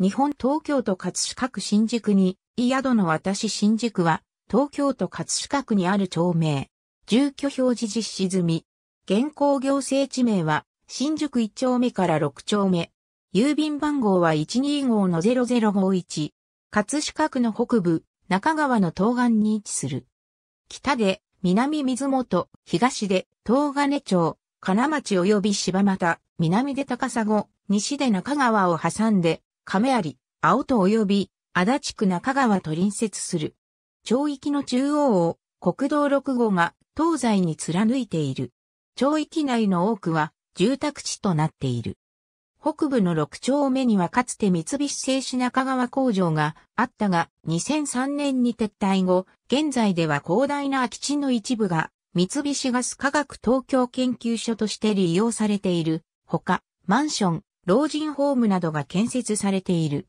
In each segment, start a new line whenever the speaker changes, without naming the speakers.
日本東京都葛飾区新宿に、い宿の私新宿は、東京都葛飾区にある町名。住居表示実施済み。現行行政地名は、新宿1丁目から6丁目。郵便番号は125-0051。葛飾区の北部、中川の東岸に位置する。北で、南水元、東で、東金町、金町及び柴又、南で高砂、西で中川を挟んで、亀有、青戸及び足立区中川と隣接する。町域の中央を国道6号が東西に貫いている。町域内の多くは住宅地となっている。北部の6丁目にはかつて三菱製紙中川工場があったが2003年に撤退後、現在では広大な空き地の一部が三菱ガス科学東京研究所として利用されているほか、マンション、老人ホームなどが建設されている。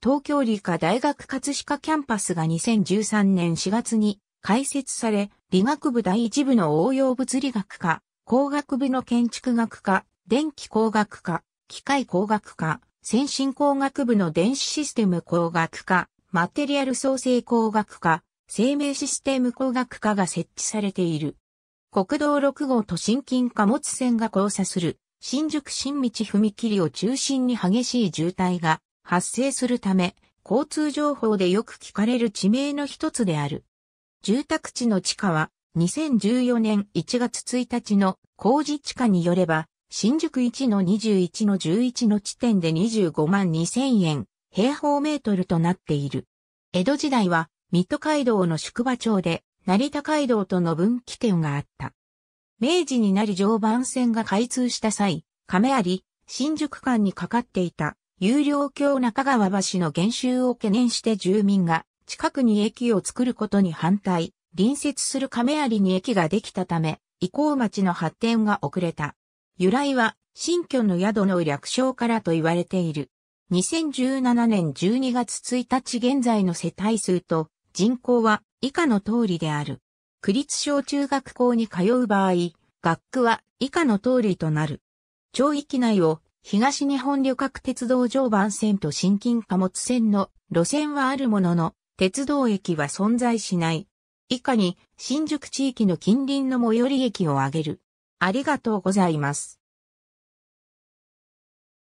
東京理科大学葛飾キャンパスが2013年4月に開設され、理学部第一部の応用物理学科、工学部の建築学科、電気工学科、機械工学科、先進工学部の電子システム工学科、マテリアル創生工学科、生命システム工学科が設置されている。国道6号と新近貨物線が交差する新宿新道踏切を中心に激しい渋滞が発生するため、交通情報でよく聞かれる地名の一つである。住宅地の地価は2014年1月1日の工事地価によれば、新宿1の21の11の地点で25万2000円平方メートルとなっている。江戸時代は、水戸街道の宿場町で、成田街道との分岐点があった。明治になり常磐線が開通した際、亀有、新宿間にかかっていた、有料橋中川橋の減収を懸念して住民が、近くに駅を作ることに反対、隣接する亀有に駅ができたため、移行町の発展が遅れた。由来は、新居の宿の略称からと言われている。2017年12月1日現在の世帯数と人口は以下の通りである。区立小中学校に通う場合、学区は以下の通りとなる。町域内を東日本旅客鉄道常磐線と新近貨物線の路線はあるものの、鉄道駅は存在しない。以下に新宿地域の近隣の最寄り駅を挙げる。ありがとうございます。